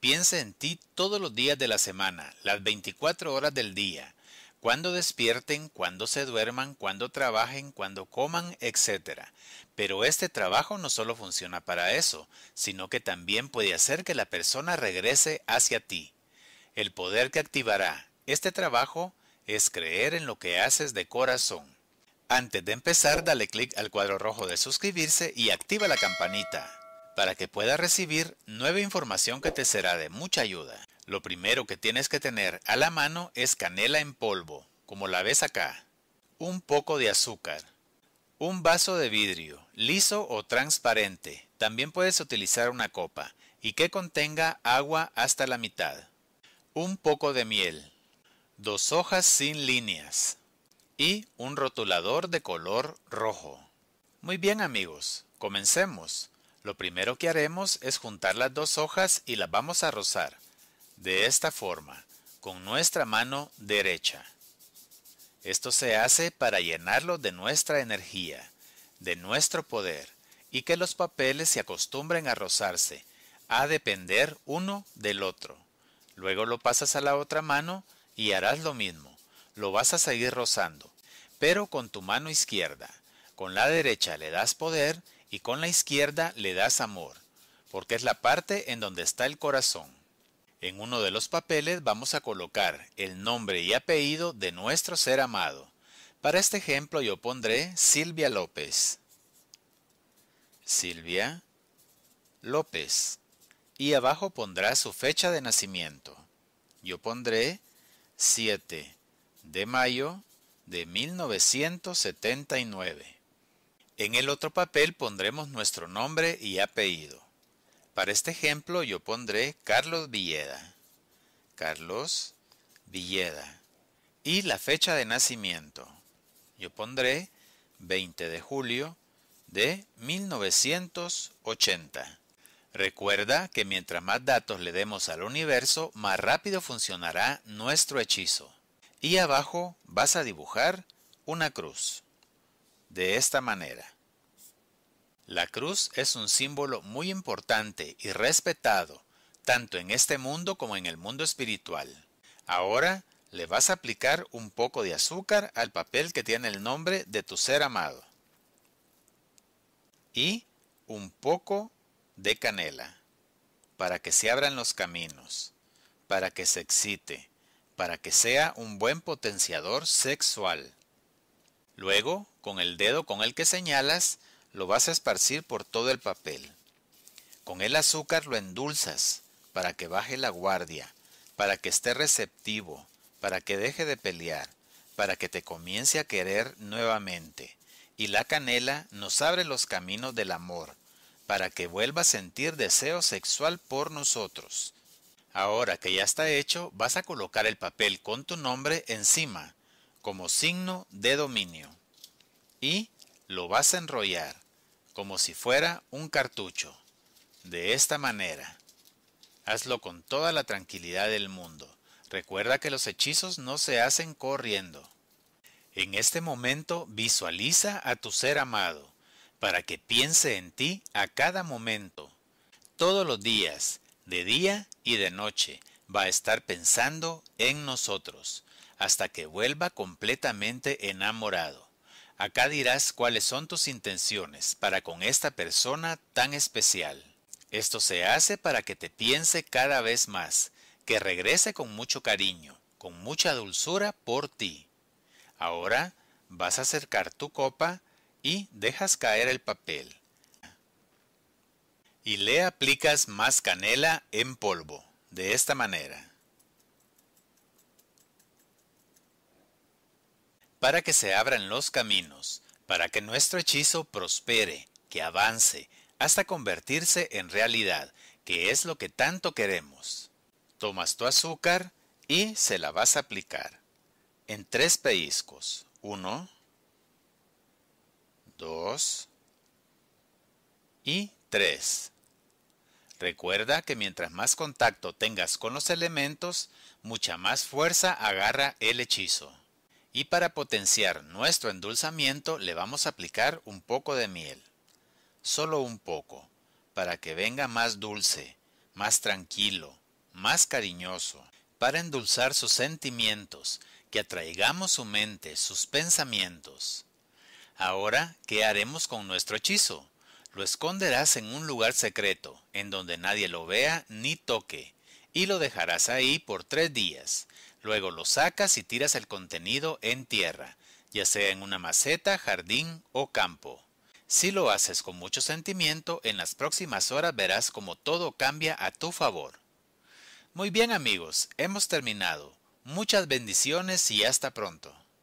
Piensa en ti todos los días de la semana, las 24 horas del día, cuando despierten, cuando se duerman, cuando trabajen, cuando coman, etc. Pero este trabajo no solo funciona para eso, sino que también puede hacer que la persona regrese hacia ti. El poder que activará este trabajo es creer en lo que haces de corazón. Antes de empezar, dale clic al cuadro rojo de suscribirse y activa la campanita para que puedas recibir nueva información que te será de mucha ayuda. Lo primero que tienes que tener a la mano es canela en polvo, como la ves acá, un poco de azúcar, un vaso de vidrio, liso o transparente, también puedes utilizar una copa, y que contenga agua hasta la mitad, un poco de miel, dos hojas sin líneas y un rotulador de color rojo. Muy bien amigos, comencemos. Lo primero que haremos es juntar las dos hojas y las vamos a rozar, de esta forma, con nuestra mano derecha. Esto se hace para llenarlo de nuestra energía, de nuestro poder, y que los papeles se acostumbren a rozarse, a depender uno del otro. Luego lo pasas a la otra mano y harás lo mismo, lo vas a seguir rozando, pero con tu mano izquierda. Con la derecha le das poder y con la izquierda le das amor, porque es la parte en donde está el corazón. En uno de los papeles vamos a colocar el nombre y apellido de nuestro ser amado. Para este ejemplo yo pondré Silvia López. Silvia López. Y abajo pondrá su fecha de nacimiento. Yo pondré 7 de mayo de 1979. En el otro papel pondremos nuestro nombre y apellido. Para este ejemplo yo pondré Carlos Villeda. Carlos Villeda. Y la fecha de nacimiento. Yo pondré 20 de julio de 1980. Recuerda que mientras más datos le demos al universo, más rápido funcionará nuestro hechizo. Y abajo vas a dibujar una cruz. De esta manera. La cruz es un símbolo muy importante y respetado, tanto en este mundo como en el mundo espiritual. Ahora le vas a aplicar un poco de azúcar al papel que tiene el nombre de tu ser amado. Y un poco de canela, para que se abran los caminos, para que se excite, para que sea un buen potenciador sexual. Luego, con el dedo con el que señalas, lo vas a esparcir por todo el papel. Con el azúcar lo endulzas para que baje la guardia, para que esté receptivo, para que deje de pelear, para que te comience a querer nuevamente. Y la canela nos abre los caminos del amor, para que vuelva a sentir deseo sexual por nosotros. Ahora que ya está hecho, vas a colocar el papel con tu nombre encima, como signo de dominio. Y lo vas a enrollar como si fuera un cartucho. De esta manera. Hazlo con toda la tranquilidad del mundo. Recuerda que los hechizos no se hacen corriendo. En este momento visualiza a tu ser amado, para que piense en ti a cada momento. Todos los días, de día y de noche, va a estar pensando en nosotros, hasta que vuelva completamente enamorado. Acá dirás cuáles son tus intenciones para con esta persona tan especial. Esto se hace para que te piense cada vez más, que regrese con mucho cariño, con mucha dulzura por ti. Ahora vas a acercar tu copa y dejas caer el papel. Y le aplicas más canela en polvo, de esta manera. para que se abran los caminos, para que nuestro hechizo prospere, que avance, hasta convertirse en realidad, que es lo que tanto queremos. Tomas tu azúcar y se la vas a aplicar en tres pellizcos. Uno, dos y tres. Recuerda que mientras más contacto tengas con los elementos, mucha más fuerza agarra el hechizo. Y para potenciar nuestro endulzamiento le vamos a aplicar un poco de miel. Solo un poco, para que venga más dulce, más tranquilo, más cariñoso. Para endulzar sus sentimientos, que atraigamos su mente, sus pensamientos. Ahora, ¿qué haremos con nuestro hechizo? Lo esconderás en un lugar secreto, en donde nadie lo vea ni toque, y lo dejarás ahí por tres días, Luego lo sacas y tiras el contenido en tierra, ya sea en una maceta, jardín o campo. Si lo haces con mucho sentimiento, en las próximas horas verás como todo cambia a tu favor. Muy bien amigos, hemos terminado. Muchas bendiciones y hasta pronto.